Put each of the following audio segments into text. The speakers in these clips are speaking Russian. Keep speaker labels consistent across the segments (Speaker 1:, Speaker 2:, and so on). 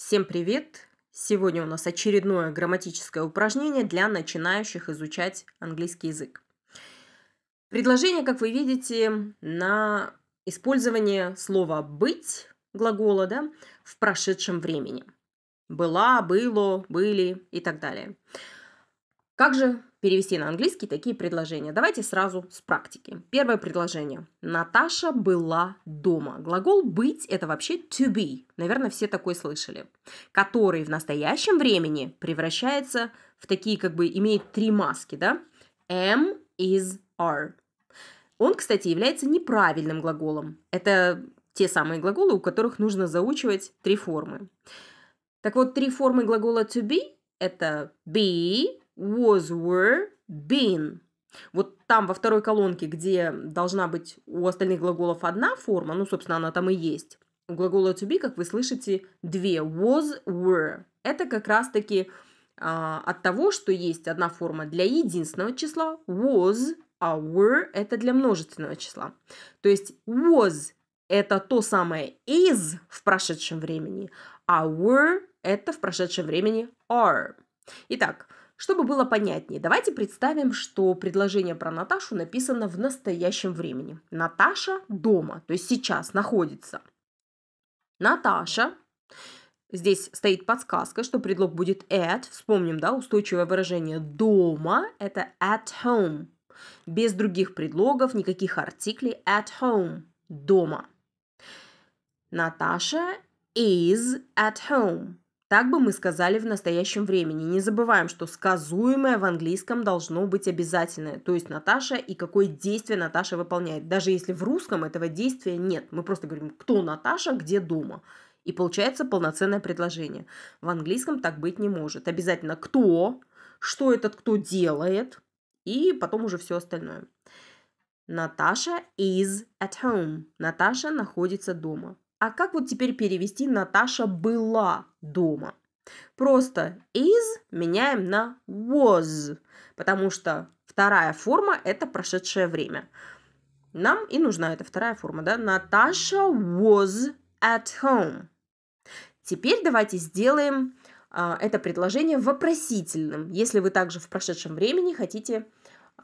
Speaker 1: Всем привет! Сегодня у нас очередное грамматическое упражнение для начинающих изучать английский язык. Предложение, как вы видите, на использование слова «быть» глагола да, в прошедшем времени. «Была», «было», «были» и так далее. Как же перевести на английский такие предложения. Давайте сразу с практики. Первое предложение. Наташа была дома. Глагол «быть» — это вообще «to be». Наверное, все такой слышали. Который в настоящем времени превращается в такие, как бы, имеет три маски, да? Am, is, are. Он, кстати, является неправильным глаголом. Это те самые глаголы, у которых нужно заучивать три формы. Так вот, три формы глагола to be – это be, was, were, been. Вот там во второй колонке, где должна быть у остальных глаголов одна форма, ну, собственно, она там и есть. У глагола to be, как вы слышите, две. Was, were. Это как раз-таки а, от того, что есть одна форма для единственного числа was, а were это для множественного числа. То есть was это то самое is в прошедшем времени, а were это в прошедшем времени are. Итак, чтобы было понятнее, давайте представим, что предложение про Наташу написано в настоящем времени. Наташа дома, то есть сейчас находится. Наташа. Здесь стоит подсказка, что предлог будет at. Вспомним, да, устойчивое выражение дома – это at home. Без других предлогов, никаких артиклей at home – дома. Наташа is at home. Так бы мы сказали в настоящем времени. Не забываем, что сказуемое в английском должно быть обязательное. То есть Наташа и какое действие Наташа выполняет. Даже если в русском этого действия нет. Мы просто говорим, кто Наташа, где дома. И получается полноценное предложение. В английском так быть не может. Обязательно кто, что этот кто делает, и потом уже все остальное. Наташа is at home. Наташа находится дома. А как вот теперь перевести Наташа была дома? Просто is меняем на was, потому что вторая форма – это прошедшее время. Нам и нужна эта вторая форма, да? Наташа was at home. Теперь давайте сделаем а, это предложение вопросительным, если вы также в прошедшем времени хотите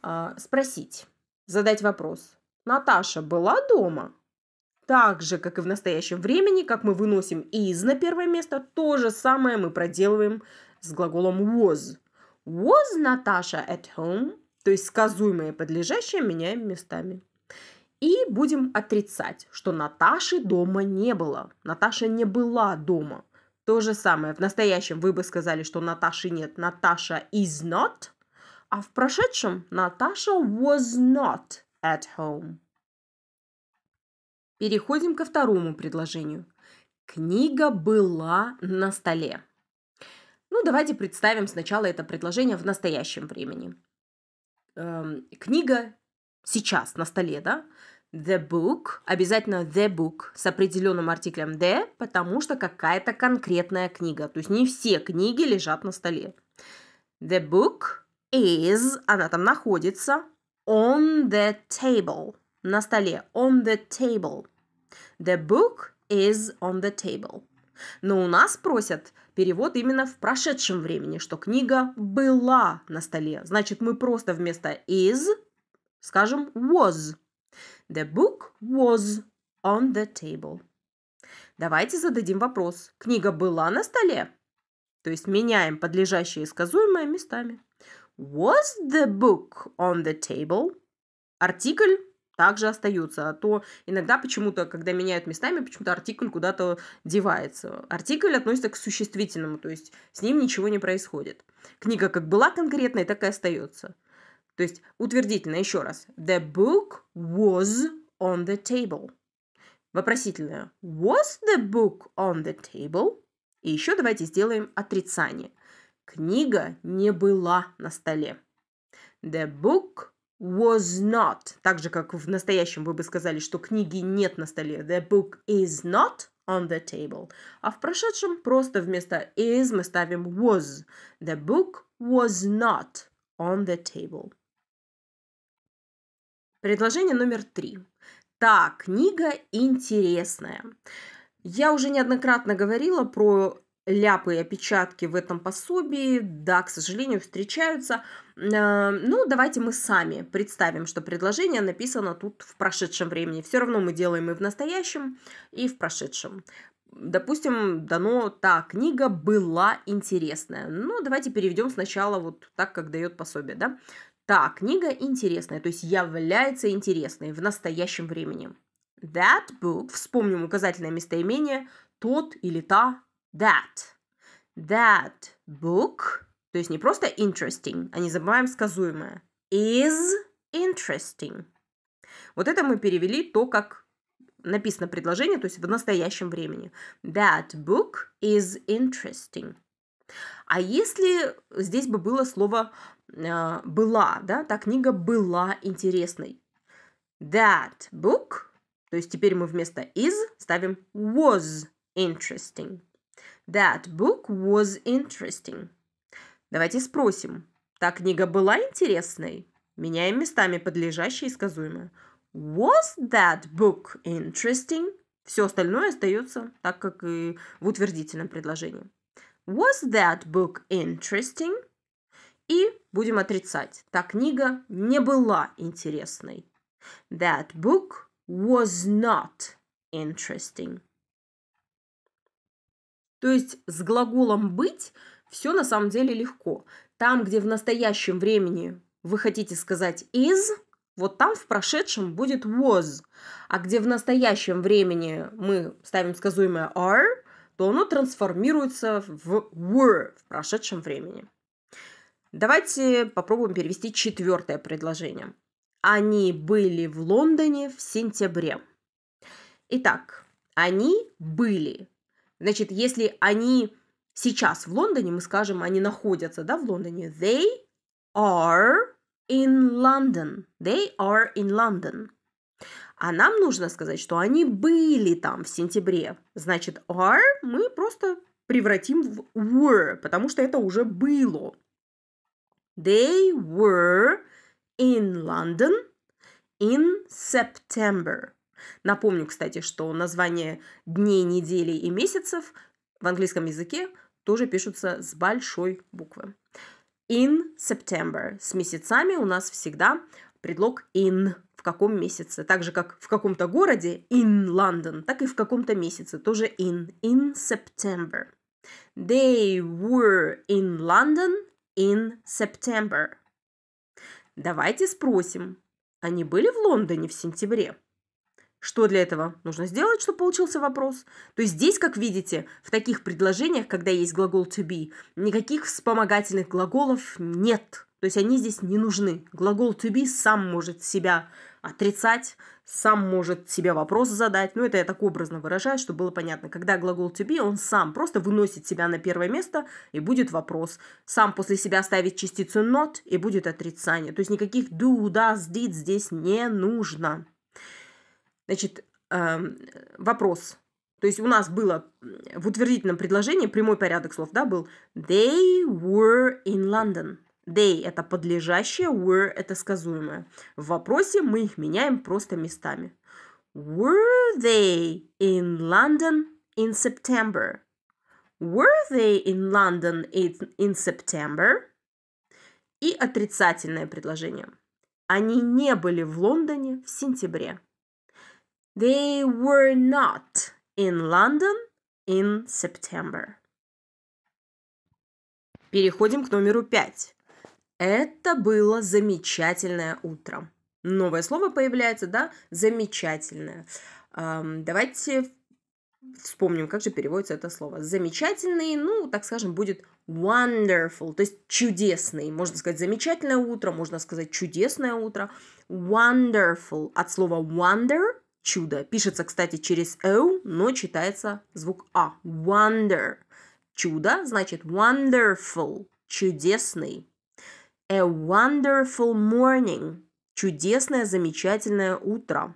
Speaker 1: а, спросить, задать вопрос. Наташа была дома? Так же, как и в настоящем времени, как мы выносим из на первое место, то же самое мы проделываем с глаголом was. Was Natasha at home, то есть сказуемое и подлежащее меняем местами. И будем отрицать, что Наташи дома не было. Наташа не была дома. То же самое. В настоящем вы бы сказали, что Наташи нет. Наташа is not. А в прошедшем Наташа was not at home. Переходим ко второму предложению. Книга была на столе. Ну, давайте представим сначала это предложение в настоящем времени. Эм, книга сейчас на столе, да? The book, обязательно the book с определенным артиклем the, потому что какая-то конкретная книга. То есть не все книги лежат на столе. The book is, она там находится, on the table, на столе, on the table – The book is on the table. Но у нас просят перевод именно в прошедшем времени, что книга была на столе. Значит, мы просто вместо is скажем was. The book was on the table. Давайте зададим вопрос. Книга была на столе? То есть меняем подлежащее и сказуемое местами. Was the book on the table? Артикль также остаются, а то иногда почему-то, когда меняют местами, почему-то артикль куда-то девается. Артикль относится к существительному, то есть с ним ничего не происходит. Книга как была конкретной, так и остается. То есть утвердительно еще раз. The book was on the table. Вопросительное. Was the book on the table? И еще давайте сделаем отрицание. Книга не была на столе. The book was not. Так же, как в настоящем вы бы сказали, что книги нет на столе. The book is not on the table. А в прошедшем просто вместо is мы ставим was. The book was not on the table. Предложение номер три. Та книга интересная. Я уже неоднократно говорила про ляпы и опечатки в этом пособии, да, к сожалению, встречаются. Э, ну, давайте мы сами представим, что предложение написано тут в прошедшем времени. Все равно мы делаем и в настоящем, и в прошедшем. Допустим, дано, та книга была интересная. Ну, давайте переведем сначала вот так, как дает пособие, да. Та книга интересная, то есть является интересной в настоящем времени. That book, вспомним указательное местоимение, тот или та that. That book, то есть не просто interesting, а не забываем сказуемое, is interesting. Вот это мы перевели то, как написано предложение, то есть в настоящем времени. That book is interesting. А если здесь бы было слово э, была, да, та книга была интересной. That book, то есть теперь мы вместо is ставим was interesting. That book was interesting. Давайте спросим. Та книга была интересной? Меняем местами подлежащее и сказуемое. Was that book interesting? Все остальное остается так, как и в утвердительном предложении. Was that book interesting? И будем отрицать. Та книга не была интересной. That book was not interesting. То есть с глаголом «быть» все на самом деле легко. Там, где в настоящем времени вы хотите сказать «is», вот там в прошедшем будет was. А где в настоящем времени мы ставим сказуемое are, то оно трансформируется в were в прошедшем времени. Давайте попробуем перевести четвертое предложение. Они были в Лондоне в сентябре. Итак, они были Значит, если они сейчас в Лондоне, мы скажем, они находятся да, в Лондоне. They are in London. They are in London. А нам нужно сказать, что они были там в сентябре. Значит, are мы просто превратим в were, потому что это уже было. They were in London in September. Напомню, кстати, что названия дней, недели и месяцев в английском языке тоже пишутся с большой буквы. In September. С месяцами у нас всегда предлог in, в каком месяце. Так же, как в каком-то городе in London, так и в каком-то месяце тоже in. In September. They were in London in September. Давайте спросим, они были в Лондоне в сентябре? Что для этого нужно сделать, чтобы получился вопрос? То есть здесь, как видите, в таких предложениях, когда есть глагол to be, никаких вспомогательных глаголов нет. То есть они здесь не нужны. Глагол to be сам может себя отрицать, сам может себе вопрос задать. Ну, это я так образно выражаю, чтобы было понятно. Когда глагол to be, он сам просто выносит себя на первое место, и будет вопрос. Сам после себя ставит частицу not, и будет отрицание. То есть никаких do, does, did здесь не нужно. Значит, вопрос. То есть у нас было в утвердительном предложении прямой порядок слов, да, был they were in London. They – это подлежащее, were – это сказуемое. В вопросе мы их меняем просто местами. Were they in London in September? Were they in London in September? И отрицательное предложение. Они не были в Лондоне в сентябре. They were not in London in September. Переходим к номеру пять. Это было замечательное утро. Новое слово появляется, да? Замечательное. давайте вспомним, как же переводится это слово. Замечательный, ну, так скажем, будет wonderful, то есть чудесный. Можно сказать замечательное утро, можно сказать чудесное утро. Wonderful от слова wonder чудо. Пишется, кстати, через эу, но читается звук «а». Wonder. Чудо значит wonderful, чудесный. A wonderful morning. Чудесное, замечательное утро.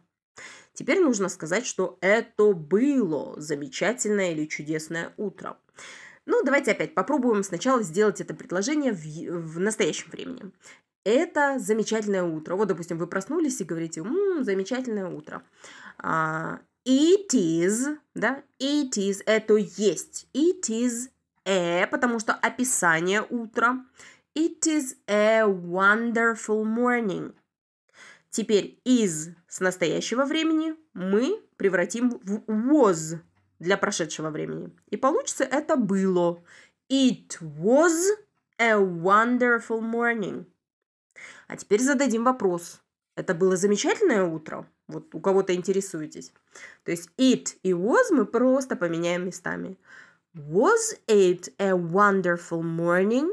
Speaker 1: Теперь нужно сказать, что это было замечательное или чудесное утро. Ну, давайте опять попробуем сначала сделать это предложение в, в настоящем времени это замечательное утро. Вот, допустим, вы проснулись и говорите, ммм, замечательное утро. Uh, it is, да, it is, это есть. It is a, потому что описание утра. It is a wonderful morning. Теперь is с настоящего времени мы превратим в was для прошедшего времени. И получится это было. It was a wonderful morning. А теперь зададим вопрос. Это было замечательное утро? Вот у кого-то интересуетесь. То есть it и was мы просто поменяем местами. Was it a wonderful morning?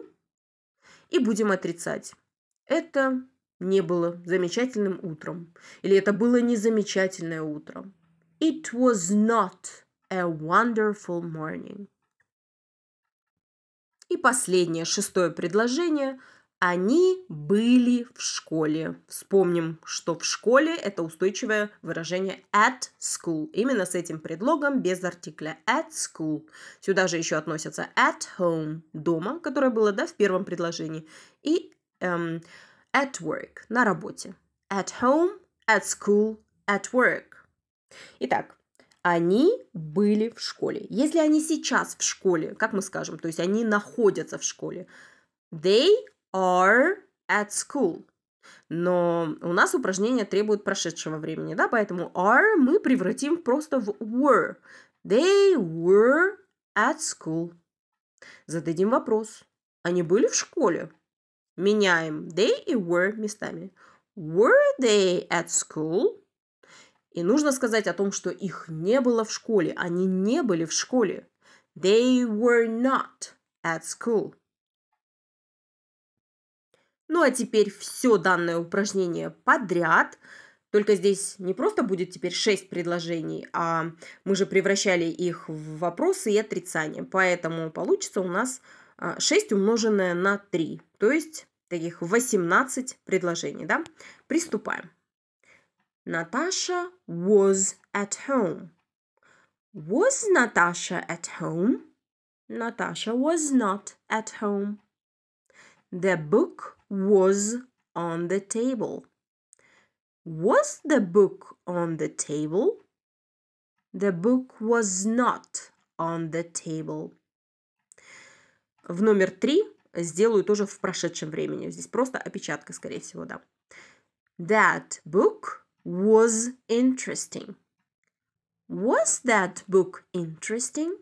Speaker 1: И будем отрицать. Это не было замечательным утром. Или это было незамечательное утро. It was not a wonderful morning. И последнее, шестое предложение – они были в школе. Вспомним, что в школе это устойчивое выражение at school. Именно с этим предлогом, без артикля at school. Сюда же еще относятся at home, дома, которое было да, в первом предложении, и эм, at work, на работе. At home, at school, at work. Итак, они были в школе. Если они сейчас в школе, как мы скажем, то есть они находятся в школе. They are at school. Но у нас упражнение требует прошедшего времени, да, поэтому are мы превратим просто в were. They were at school. Зададим вопрос. Они были в школе? Меняем they и were местами. Were they at school? И нужно сказать о том, что их не было в школе. Они не были в школе. They were not at school. Ну а теперь все данное упражнение подряд. Только здесь не просто будет теперь 6 предложений, а мы же превращали их в вопросы и отрицания. Поэтому получится у нас 6 а, умноженное на 3, то есть таких 18 предложений. Да? Приступаем. Наташа was at home. Was Natasha at home? Natasha was not at home. The book was on the table. Was the book on the table? The book was not on the table. В номер три сделаю тоже в прошедшем времени. Здесь просто опечатка, скорее всего, да. That book was interesting. Was that book interesting?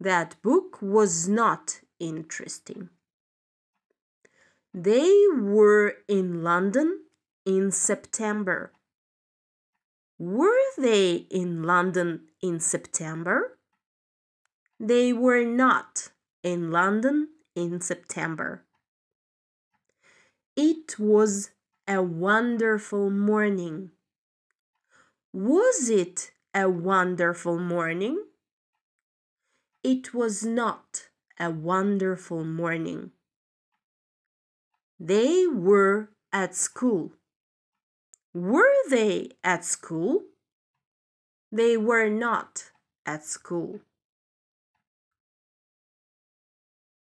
Speaker 1: That book was not interesting. They were in London in September. Were they in London in September? They were not in London in September. It was a wonderful morning. Was it a wonderful morning? It was not a wonderful morning. They were at school. Were they at school? They were not at school.